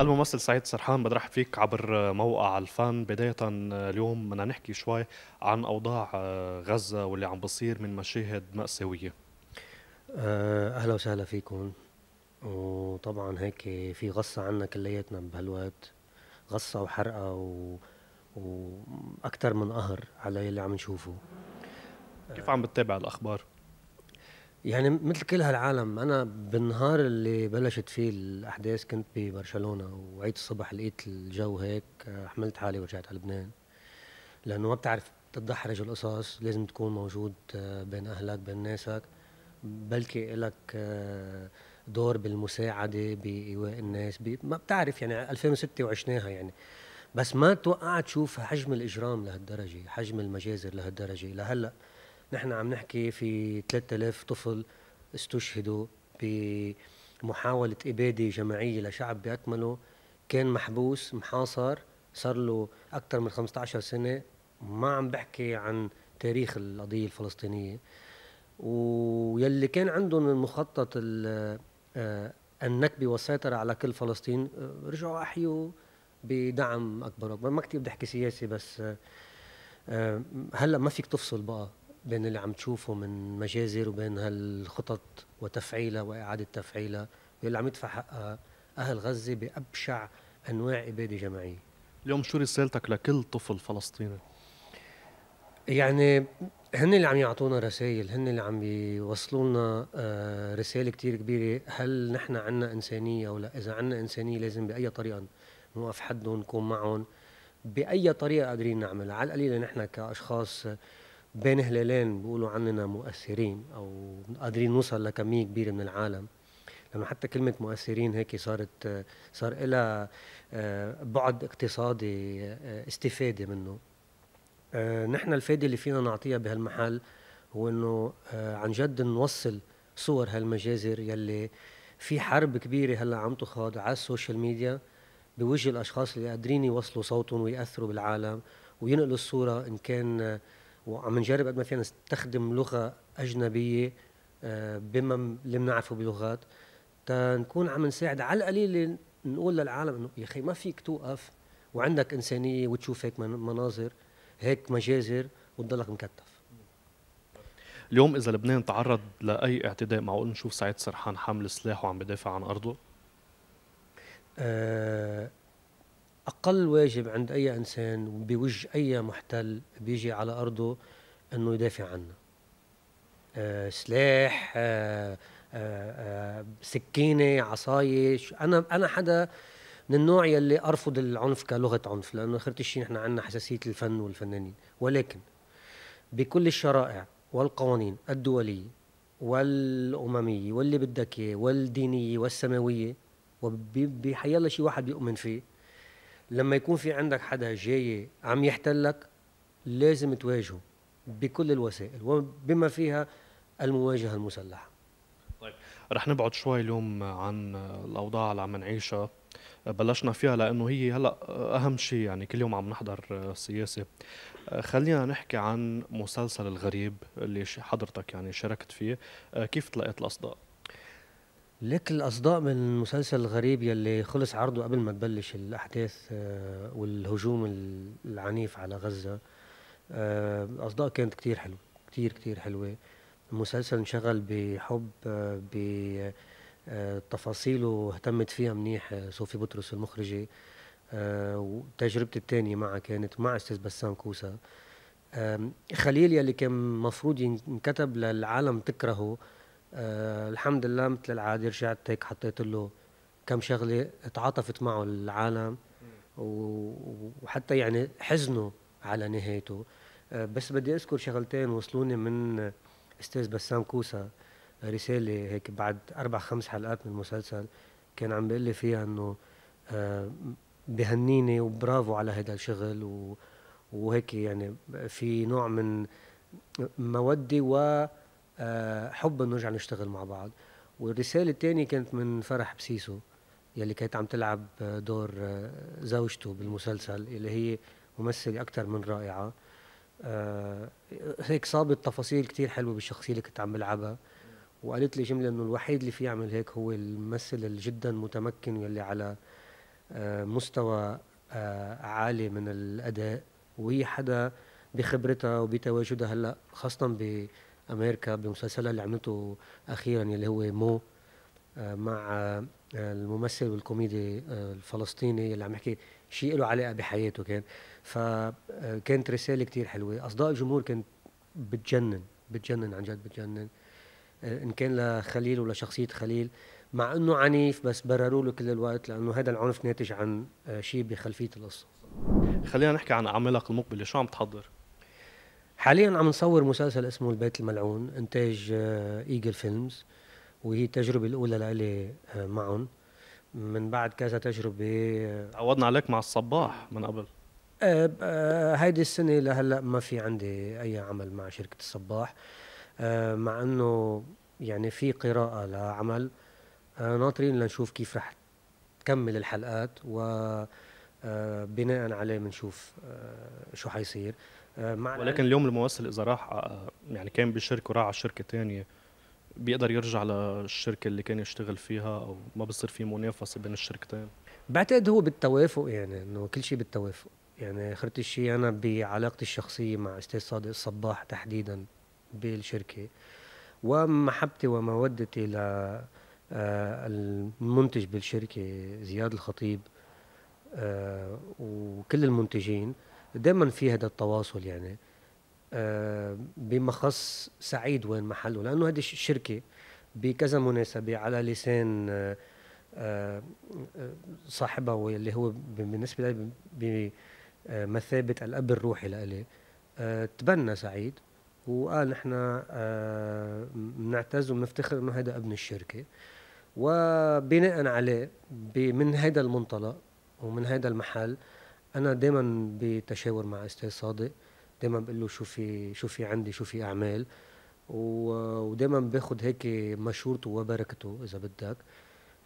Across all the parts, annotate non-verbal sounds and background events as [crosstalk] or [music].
الممثل سعيد سرحان بدي ارحب فيك عبر موقع الفن بدايه اليوم بدنا نحكي شوي عن اوضاع آه، غزه واللي عم بصير من مشاهد ماساويه آه، اهلا وسهلا فيكم وطبعا هيك في غصه عنا كلياتنا بهالوقت غصه وحرقه و... واكثر من قهر على اللي عم نشوفه كيف عم بتتابع الاخبار يعني مثل كل هالعالم انا بالنهار اللي بلشت فيه الاحداث كنت ببرشلونه وعيت الصبح لقيت الجو هيك حملت حالي ورجعت على لبنان لانه ما بتعرف تضحرج القصص لازم تكون موجود آه، بين اهلك بين ناسك بلكي لك آه، دور بالمساعده بايواء الناس بي ما بتعرف يعني 2006 وعشناها يعني بس ما توقعت تشوف حجم الاجرام لهالدرجه حجم المجازر لهالدرجه لهلا نحن عم نحكي في 3000 طفل استشهدوا بمحاولة إبادة جماعية لشعب بأكمله كان محبوس محاصر صار له أكثر من 15 سنة ما عم بحكي عن تاريخ القضية الفلسطينية ويلي كان عندهم المخطط النكبة آه، والسيطرة على كل فلسطين آه، رجعوا أحيوا بدعم أكبر, وأكبر ما كثير بدي أحكي سياسي بس آه، هلا ما فيك تفصل بقى بين اللي عم تشوفه من مجازر وبين هالخطط وتفعيلها وإعادة تفعيلها واللي عم يدفع حقها أهل غزة بأبشع أنواع إبادة جماعية اليوم شو رسالتك لكل طفل فلسطيني؟ يعني هن اللي عم يعطونا رسائل هن اللي عم بيوصلوا لنا آه، رسالة كتير كبيرة هل نحن عنا إنسانية أو لا إذا عنا إنسانية لازم بأي طريقة نوقف حدهم نكون معهم بأي طريقة قادرين نعملها على القليلة نحن كأشخاص بين هلالين بيقولوا عننا مؤثرين او قادرين نوصل لكميه كبيره من العالم لانه حتى كلمه مؤثرين هيك صارت صار لها آه، بعد اقتصادي آه، استفاده منه آه، نحن الفائده اللي فينا نعطيها بهالمحل هو انه عن جد نوصل صور هالمجازر يلي في حرب كبيره هلا عم تخاض على السوشيال ميديا بوجه الاشخاص اللي قادرين يوصلوا صوتهم وياثروا بالعالم وينقلوا الصوره ان كان وعم نجرب قد ما فينا نستخدم لغه اجنبيه آه، بما اللي بنعرفه بلغات تنكون عم نساعد على القليل نقول للعالم انه يا اخي ما فيك توقف وعندك انسانيه وتشوف هيك مناظر هيك مجازر وتضلك مكتف اليوم اذا لبنان تعرض لاي اعتداء معقول نشوف سعيد سرحان حامل سلاح وعم بدافع عن ارضه؟ آه اقل واجب عند اي انسان بوجه اي محتل بيجي على ارضه انه يدافع عنه آه سلاح آه آه, آه، سكينه عصايه انا انا حدا من النوع يلي ارفض العنف كلغه عنف لانه اخر شيء نحن عندنا حساسيه الفن والفنانين ولكن بكل الشرائع والقوانين الدوليه والامميه واللي بدك اياه والدينيه والسماويه وبحيالله شيء واحد بيؤمن فيه لما يكون في عندك حدا جاي عم يحتلك لازم تواجهه بكل الوسائل وبما فيها المواجهه المسلحه طيب رح نبعد شوي اليوم عن الاوضاع اللي عم نعيشها بلشنا فيها لانه هي هلا اهم شيء يعني كل يوم عم نحضر سياسه خلينا نحكي عن مسلسل الغريب اللي حضرتك يعني شاركت فيه كيف تلاقيت الاصداء لك الأصداء من المسلسل الغريب يلي خلص عرضه قبل ما تبلش الأحداث آه، والهجوم العنيف على غزة الأصداء آه، كانت كتير حلوة كتير كتير حلوة المسلسل انشغل بحب آه، بتفاصيله واهتمت فيها منيح صوفي بطرس المخرجة وتجربتي الثانية معها كانت مع أستاذ بسام كوسا خليل يلي كان مفروض ينكتب للعالم تكرهه آه الحمد لله مثل العادة رجعت هيك حطيت له كم شغلة تعاطفت معه العالم وحتى يعني حزنه على نهايته آه بس بدي أذكر شغلتين وصلوني من أستاذ بسام كوسا رسالة هيك بعد أربع خمس حلقات من المسلسل كان عم بيقول لي فيها إنه آه بهنيني وبرافو على هذا الشغل و وهيك يعني في نوع من مودة و آه، حب نرجع نشتغل مع بعض والرسالة الثانية كانت من فرح بسيسو يلي كانت عم تلعب دور زوجته بالمسلسل اللي هي ممثلة أكثر من رائعة آه، هيك صابت تفاصيل كتير حلوة بالشخصية اللي كنت عم بلعبها وقالت لي جملة إنه الوحيد اللي في يعمل هيك هو الممثل الجدا متمكن يلي على آه، مستوى عالي من الأداء وهي حدا بخبرتها وبتواجدها هلا خاصة ب امريكا بمسلسلها اللي عملته اخيرا اللي هو مو آه، مع آه، الممثل والكوميدي آه، الفلسطيني اللي عم يحكي شيء له علاقه بحياته كان فكانت رساله كتير حلوه اصداء الجمهور كانت بتجنن بتجنن عن جد بتجنن ان كان لخليل ولا شخصيه خليل مع انه عنيف بس برروا له كل الوقت لانه هذا العنف ناتج عن شيء بخلفيه القصه خلينا نحكي عن اعمالك المقبله شو عم تحضر حاليا عم نصور مسلسل اسمه البيت الملعون انتاج ايجل آه، فيلمز وهي التجربه الاولى لإلي آه، معهم من بعد كذا تجربه آه، عوضنا عليك مع الصباح من قبل هيدي السنه لهلا ما في عندي اي عمل مع شركه الصباح مع انه يعني في قراءه لعمل ناطرين لنشوف كيف رح تكمل الحلقات وبناء عليه بنشوف شو حيصير آه، مع ولكن اليوم الممثل اذا راح آه، يعني كان بشركه راح على شركه ثانيه بيقدر يرجع للشركه اللي كان يشتغل فيها او ما بصير في منافسه بين الشركتين بعتقد هو بالتوافق يعني انه كل شيء بالتوافق يعني اخرت الشيء انا بعلاقتي الشخصيه مع استاذ صادق الصباح تحديدا بالشركه ومحبتي ومودتي ل آه، المنتج بالشركه زياد الخطيب وكل المنتجين دائما في هذا التواصل يعني آه، بما خص سعيد وين محله لانه هذه الشركه بكذا مناسبه على لسان آه، آه، صاحبها واللي هو بالنسبه لي بمثابه الاب الروحي لإلي تبنى سعيد وقال نحن بنعتز وبنفتخر انه هذا ابن الشركه وبناء عليه من هذا المنطلق ومن هذا المحل انا دايما بتشاور مع استاذ صادق دايما بقول له شو في شو في عندي شو في اعمال ودايما باخذ هيك مشورته وبركته اذا بدك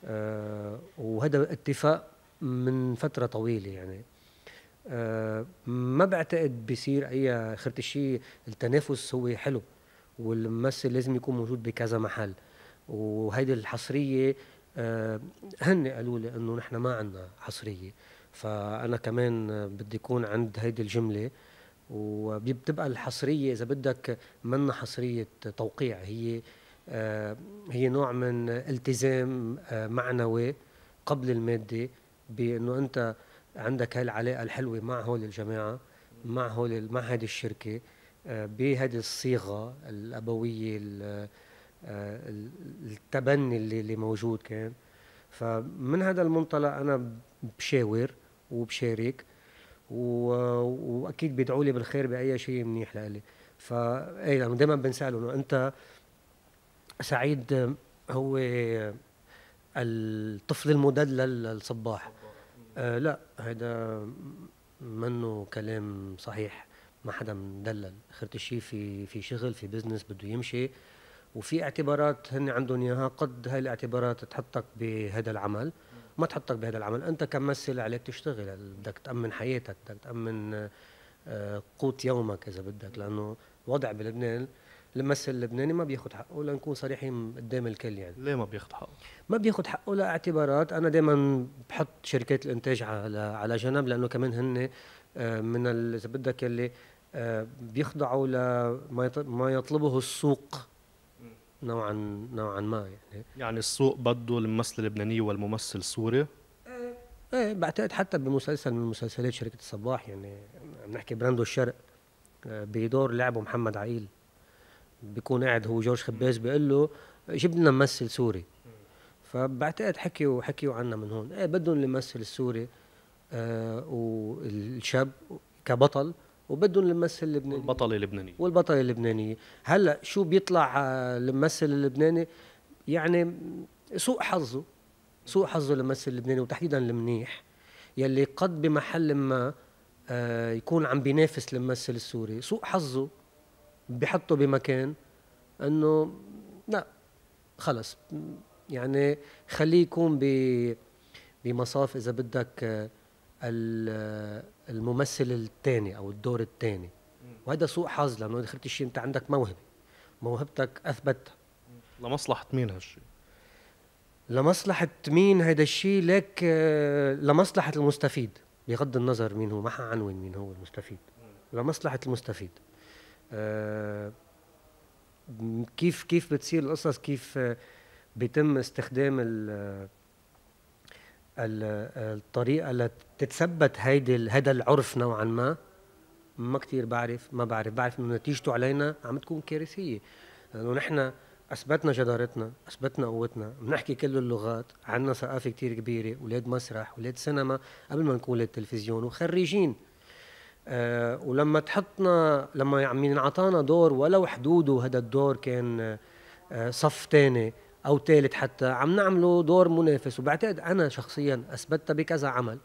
أه وهذا اتفاق من فتره طويله يعني أه ما بعتقد بصير اي خرت الشيء التنافس هو حلو والممثل لازم يكون موجود بكذا محل وهيدي الحصريه أه هن قالوا لي انه نحن ما عندنا حصريه فانا كمان بدي يكون عند هيدي الجمله وبتبقى الحصريه اذا بدك منا حصريه توقيع هي آه، هي نوع من التزام آه، معنوي قبل الماده بانه انت عندك هالعلاقه الحلوه مع هول الجماعه مع هول مع هذه الشركه آه، بهذه الصيغه الابويه التبني اللي, اللي موجود كان فمن هذا المنطلق انا بشاور وبشارك واكيد بيدعوا لي بالخير باي شيء منيح لإلي ف إيه، لانه دائما بنساله انه انت سعيد هو الطفل المدلل للصباح آه لا هذا منه كلام صحيح ما حدا مدلل اخر الشيء في في شغل في بزنس بده يمشي وفي اعتبارات هن عندهم اياها قد هاي الاعتبارات تحطك بهذا العمل ما تحطك بهذا العمل انت كممثل عليك تشتغل بدك تامن حياتك بدك تامن آه، قوت يومك اذا بدك لانه وضع بلبنان الممثل اللبناني ما بياخذ حقه لنكون صريحين قدام الكل يعني ليه ما بياخذ حقه؟ ما بياخذ حقه لاعتبارات انا دائما بحط شركات الانتاج على على جنب لانه كمان هن آه، من اذا بدك اللي آه، بيخضعوا لما ما يطلبه السوق نوعا نوعا ما يعني يعني السوق بده الممثله اللبنانيه والممثل السوري آه، ايه بعتقد حتى بمسلسل من مسلسلات شركه الصباح يعني عم نحكي براندو الشرق آه، بدور لعبه محمد عقيل بيكون قاعد هو جورج خباز بيقول له جيب لنا ممثل سوري فبعتقد حكيوا حكيوا عنا من هون ايه بدهم الممثل السوري آه والشاب كبطل وبدهم الممثل اللبناني والبطله اللبنانيه والبطله اللبنانيه هلا شو بيطلع آه، الممثل اللبناني يعني سوء حظه سوء حظه الممثل اللبناني وتحديدا المنيح يلي قد بمحل ما آه، يكون عم بينافس الممثل السوري سوء حظه بحطه بمكان انه لا خلص يعني خليه يكون بمصاف اذا بدك آه، الممثل الثاني او الدور الثاني وهذا سوء حظ لانه اذا الشيء انت عندك موهبه موهبتك اثبتها لمصلحه مين هالشيء؟ لمصلحة مين هيدا الشيء لك آه، لمصلحة المستفيد بغض النظر مين هو ما حعنون مين هو المستفيد لمصلحة المستفيد آه، كيف كيف بتصير القصص كيف آه، بيتم استخدام الطريقه لتتثبت هيدي هذا العرف نوعا ما ما كثير بعرف ما بعرف بعرف انه نتيجته علينا عم تكون كارثيه لانه نحن اثبتنا جدارتنا اثبتنا قوتنا بنحكي كل اللغات عندنا ثقافه كثير كبيره اولاد مسرح اولاد سينما قبل ما نكون اولاد تلفزيون وخريجين أه ولما تحطنا لما عم ينعطانا دور ولو حدوده هذا الدور كان أه صف أه او ثالث حتى عم نعمله دور منافس وبعتقد انا شخصيا اثبتت بكذا عمل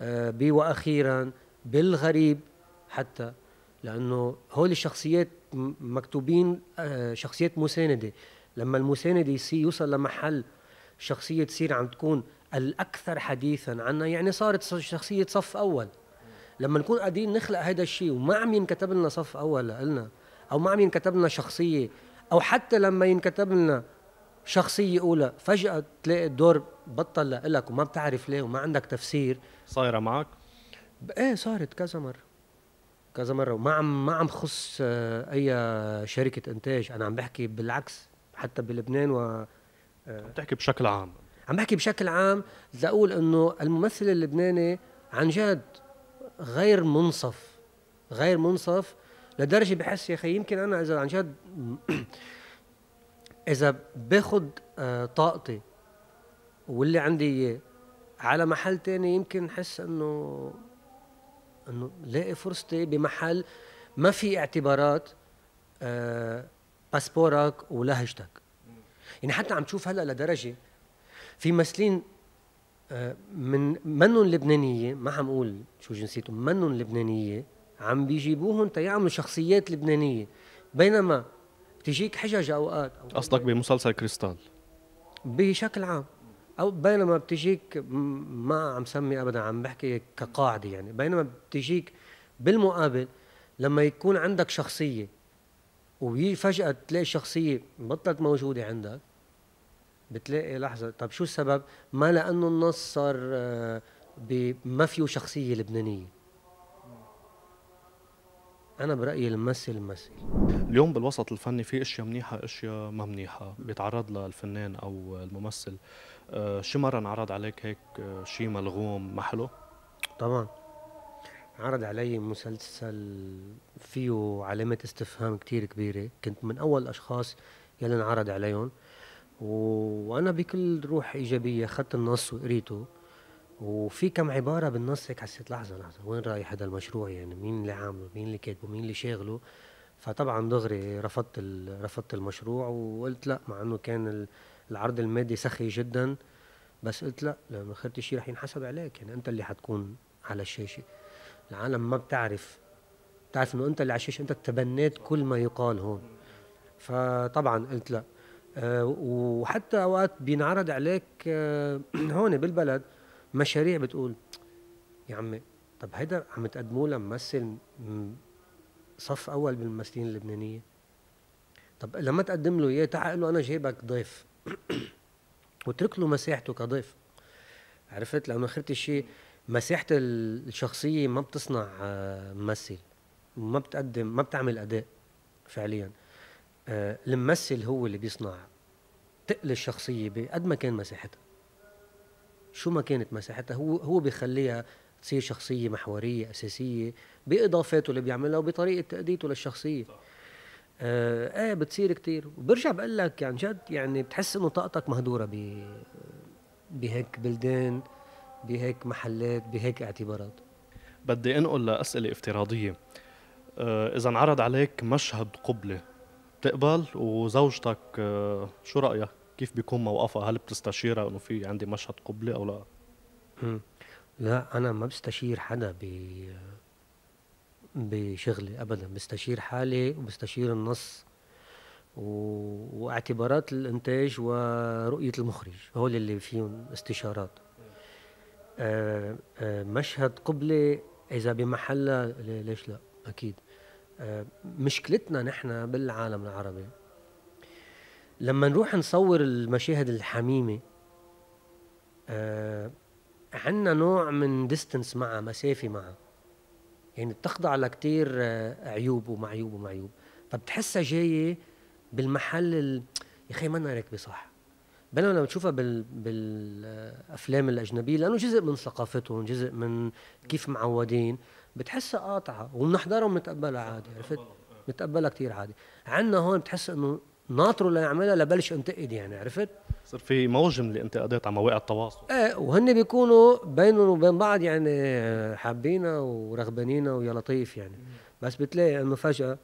آه، بي واخيرا بالغريب حتى لانه هول الشخصيات مكتوبين آه، شخصيات مسانده لما المسانده يصير يوصل لمحل شخصيه تصير عم تكون الاكثر حديثا عنا يعني صارت شخصيه صف اول لما نكون قادرين نخلق هذا الشيء وما عم ينكتب لنا صف اول لنا او ما عم ينكتب لنا شخصيه او حتى لما ينكتب لنا شخصية أولى فجأة تلاقي الدور بطل لك وما بتعرف ليه وما عندك تفسير صايرة معك؟ ايه صارت كذا مرة كذا مرة وما عم ما عم خص آه، أي شركة إنتاج أنا عم بحكي بالعكس حتى بلبنان و آه، عم تحكي بشكل عام عم بحكي بشكل عام لأقول إنه الممثل اللبناني عن جد غير منصف غير منصف لدرجة بحس يا أخي يمكن أنا إذا عن جد اذا باخذ آه، طاقتي واللي عندي اياه على محل تاني يمكن حس انه انه لاقي فرصتي بمحل ما في اعتبارات آه، باسبورك ولهجتك يعني حتى عم تشوف هلا لدرجه في ممثلين آه، من منن لبنانيه ما عم اقول شو جنسيتهم منن لبنانيه عم بيجيبوهم تيعملوا شخصيات لبنانيه بينما تجيك حجج اوقات قصدك بمسلسل كريستال بشكل عام او بينما بتجيك ما عم سمي ابدا عم بحكي كقاعده يعني بينما بتجيك بالمقابل لما يكون عندك شخصيه وفجاه تلاقي شخصيه بطلت موجوده عندك بتلاقي لحظه طب شو السبب ما لانه النص صار آه، ما فيه شخصيه لبنانيه انا برايي الممثل يمثل اليوم بالوسط الفني في اشياء منيحه اشياء ما منيحه بيتعرض لها الفنان او الممثل أه شي مره انعرض عليك هيك آه، شي ملغوم ما حلو طبعا عرض علي مسلسل فيه علامة استفهام كتير كبيرة كنت من أول الأشخاص يلي انعرض عليهم و... وأنا بكل روح إيجابية أخذت النص وقريته وفي كم عباره بالنص هيك حسيت لحظه لحظه وين رايح هذا المشروع يعني مين اللي عامله مين اللي كاتبه مين اللي شاغله فطبعا دغري رفضت رفضت المشروع وقلت لا مع انه كان العرض المادي سخي جدا بس قلت لا لانه اخر شيء رح ينحسب عليك يعني انت اللي حتكون على الشاشه العالم ما بتعرف بتعرف انه انت اللي على الشاشه انت تبنيت كل ما يقال هون فطبعا قلت لا أه وحتى اوقات بينعرض عليك أه [clears throat] هون بالبلد مشاريع بتقول يا عمي طب هيدا عم تقدموا لممثل صف اول بالممثلين اللبنانيه طب لما تقدم له اياه تعال له انا جايبك ضيف [clears throat] واترك له مساحته كضيف عرفت لانه اخرت الشيء مساحه الشخصيه ما بتصنع آه، ممثل ما بتقدم ما بتعمل اداء فعليا آه، الممثل هو اللي بيصنع تقل الشخصيه بقد ما كان مساحتها شو ما كانت مساحتها هو هو بيخليها تصير شخصية محورية أساسية بإضافاته اللي بيعملها وبطريقة تأديته للشخصية صح. آه, ايه بتصير كتير وبرجع بقول لك عن يعني جد يعني بتحس إنه طاقتك مهدورة بهيك بلدان بهيك محلات بهيك اعتبارات بدي انقل لأسئلة افتراضية آه إذا انعرض عليك مشهد قبلة بتقبل وزوجتك آه شو رأيها؟ كيف بيكون موقفها هل بتستشيرها انه في عندي مشهد قبلي او لا لا انا ما بستشير حدا ب بشغلي ابدا بستشير حالي وبستشير النص و... واعتبارات الانتاج ورؤيه المخرج هول اللي فيهم استشارات آآ آه، آآ آه، مشهد قبلي اذا بمحلها ليش لا اكيد آه، مشكلتنا نحن بالعالم العربي لما نروح نصور المشاهد الحميمه آه عندنا نوع من ديستنس معها مسافه معها يعني بتخضع لكتير آه عيوب ومعيوب ومعيوب فبتحسها جايه بالمحل يا اخي ما انا راكبه صح بينما لما تشوفها بال... بالافلام الاجنبيه لانه جزء من ثقافتهم جزء من كيف معودين بتحسها قاطعه وبنحضرها وبنتقبلها عادي عرفت؟ بنتقبلها آه. كثير عادي عندنا هون بتحس انه ناطره ليعملها لبلش انتقد يعني عرفت؟ صار في من الانتقادات على مواقع التواصل ايه وهن بيكونوا بينهم وبين بعض يعني حابينا ورغبانينا ويا لطيف يعني بس بتلاقي انه فجاه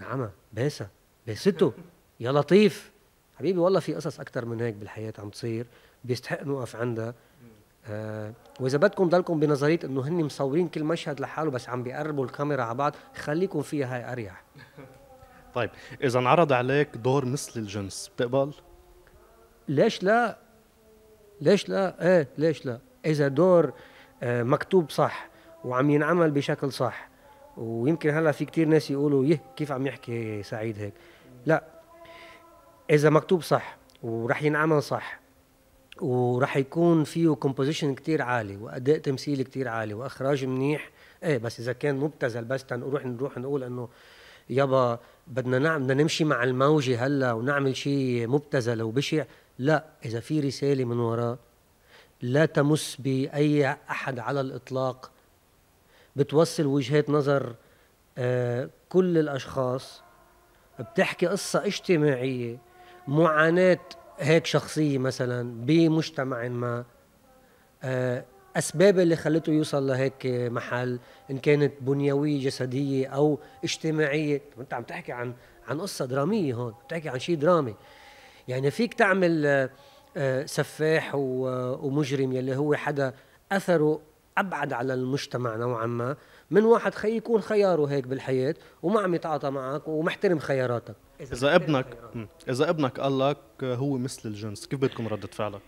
نعمة باسة باسته يا لطيف حبيبي والله في قصص اكثر من هيك بالحياه عم تصير بيستحق نوقف عندها آه واذا بدكم ضلكم بنظريه انه هن مصورين كل مشهد لحاله بس عم بيقربوا الكاميرا على بعض خليكم فيها هاي اريح طيب اذا انعرض عليك دور مثل الجنس بتقبل ليش لا ليش لا ايه ليش لا اذا دور آه، مكتوب صح وعم ينعمل بشكل صح ويمكن هلا في كتير ناس يقولوا يه كيف عم يحكي سعيد هيك لا اذا مكتوب صح وراح ينعمل صح وراح يكون فيه كومبوزيشن كتير عالي واداء إيه تمثيلي كتير عالي واخراج منيح ايه بس اذا كان مبتذل بس تنروح نروح نقول انه يابا بدنا نعمل بدنا نمشي مع الموجة هلا ونعمل شيء مبتذل وبشع لا إذا في رسالة من وراه لا تمس بأي أحد على الإطلاق بتوصل وجهات نظر آه، كل الأشخاص بتحكي قصة اجتماعية معاناة هيك شخصية مثلا بمجتمع ما آه، اسباب اللي خلته يوصل لهيك محل ان كانت بنيويه جسديه او اجتماعيه طب انت عم تحكي عن عن قصه دراميه هون بتحكي عن شيء درامي يعني فيك تعمل آه، سفاح ومجرم يلي هو حدا اثره ابعد على المجتمع نوعا ما من واحد خي يكون خياره هيك بالحياه وما عم يتعاطى معك ومحترم خياراتك اذا, إذا ابنك خياراتك. اذا ابنك قال لك هو مثل الجنس كيف بدكم رده فعلك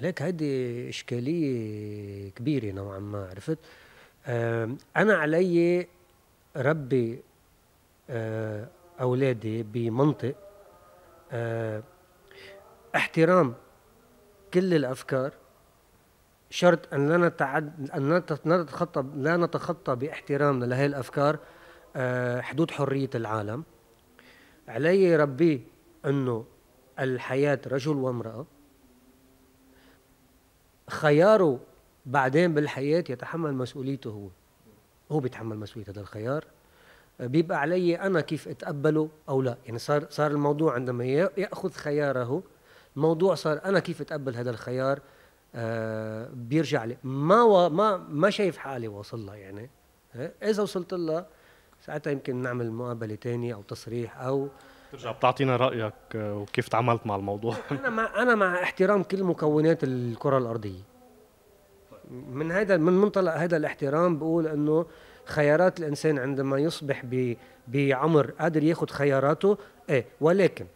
لك هذه إشكالية كبيرة نوعا ما عرفت أنا علي ربي أولادي بمنطق احترام كل الأفكار شرط أن لا نتعد أن لا نتخطى لا نتخطى باحترامنا لهي الأفكار حدود حرية العالم علي ربي أنه الحياة رجل وامرأة خياره بعدين بالحياة يتحمل مسؤوليته هو هو بيتحمل مسؤولية هذا الخيار بيبقى علي أنا كيف أتقبله أو لا يعني صار صار الموضوع عندما يأخذ خياره الموضوع صار أنا كيف أتقبل هذا الخيار آه بيرجع لي ما و... ما ما شايف حالي واصل له يعني إيه؟ إذا وصلت له ساعتها يمكن نعمل مقابلة تانية أو تصريح أو ترجع بتعطينا رايك آه، وكيف تعاملت مع الموضوع [laughs] انا مع انا مع احترام كل مكونات الكره الارضيه من هذا من منطلق هذا الاحترام بقول انه خيارات الانسان عندما يصبح بعمر قادر ياخذ خياراته ايه ولكن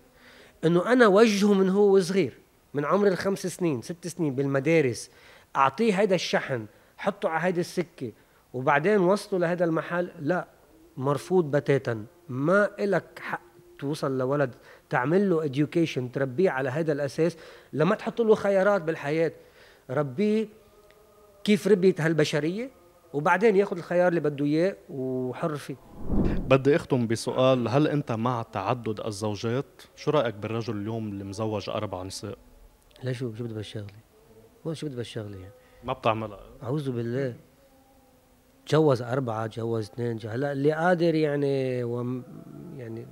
انه انا وجهه من هو صغير من عمر الخمس سنين ست سنين بالمدارس اعطيه هذا الشحن حطه على هذه السكه وبعدين وصله لهذا المحل لا مرفوض بتاتا ما إلك حق توصل لولد تعمل له education تربيه على هذا الاساس لما تحط له خيارات بالحياه ربيه كيف ربيت هالبشريه وبعدين ياخذ الخيار اللي بده اياه وحر فيه بدي اختم بسؤال هل انت مع تعدد الزوجات شو رايك بالرجل اليوم اللي مزوج اربع نساء لا شو شو بدي بالشغله هو شو بدي بالشغله يعني ما بتعملها اعوذ بالله تجوز أربعة تجوز اثنين هلا اللي قادر يعني وم يعني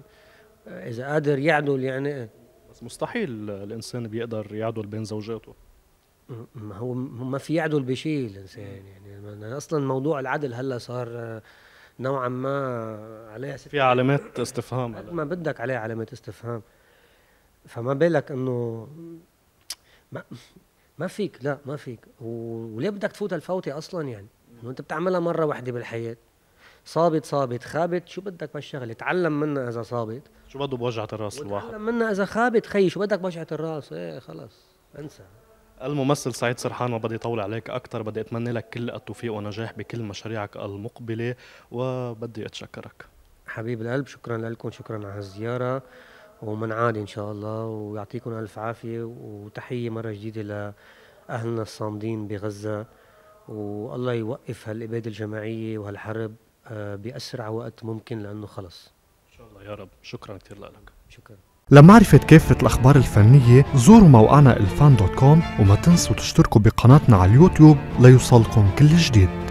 اذا قادر يعدل يعني إيه؟ بس مستحيل الانسان بيقدر يعدل بين زوجاته ما هو ما في يعدل بشيء الانسان يعني اصلا موضوع العدل هلا صار نوعا ما عليه في علامات استفهام ما بدك عليه علامات استفهام فما بالك انه ما ما فيك لا ما فيك وليه بدك تفوت الفوتة اصلا يعني انه انت بتعملها مره واحده بالحياه صابت صابت خابت شو بدك بالشغله تعلم منا اذا صابت شو بده بوجعة الراس الواحد تعلم منا اذا خابت خيي شو بدك بوجعة الراس ايه خلص انسى الممثل سعيد سرحان ما بدي طول عليك اكثر بدي اتمنى لك كل التوفيق ونجاح بكل مشاريعك المقبله وبدي اتشكرك حبيب القلب شكرا لكم شكرا على هالزياره عادي ان شاء الله ويعطيكم الف عافيه وتحيه مره جديده لاهلنا الصامدين بغزه والله يوقف هالاباده الجماعيه وهالحرب آه، باسرع وقت ممكن لانه خلص ان شاء الله يا رب شكرا كثير لك شكرا لمعرفة كافة الأخبار الفنية زوروا موقعنا الفان دوت كوم وما تنسوا تشتركوا بقناتنا على اليوتيوب ليوصلكم كل جديد